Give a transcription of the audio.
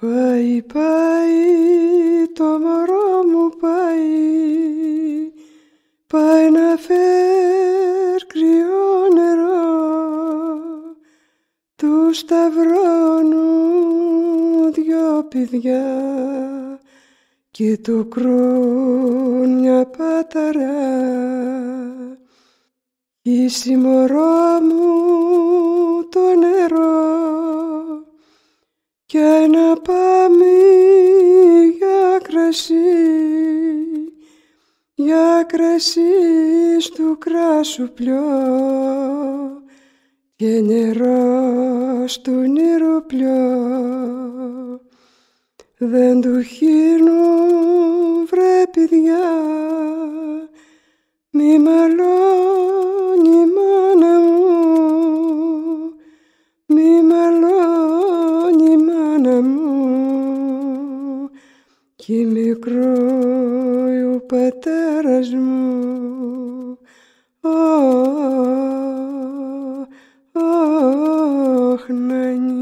Πάει, πάει, το μωρό μου πάει, πάει να φέρ κρυό νερό, του σταυρώνουν δυο παιδιά και του κρούν μια παταρά. Η μωρό μου και να πάμε για κρασί, για κρασί στο κράσου πλιό και νερό στο νερό πλιό. Δεν του χύνω βρε παιδιά, μη μαλώ Κι μικρόι ο πατέρας μου Αχ, να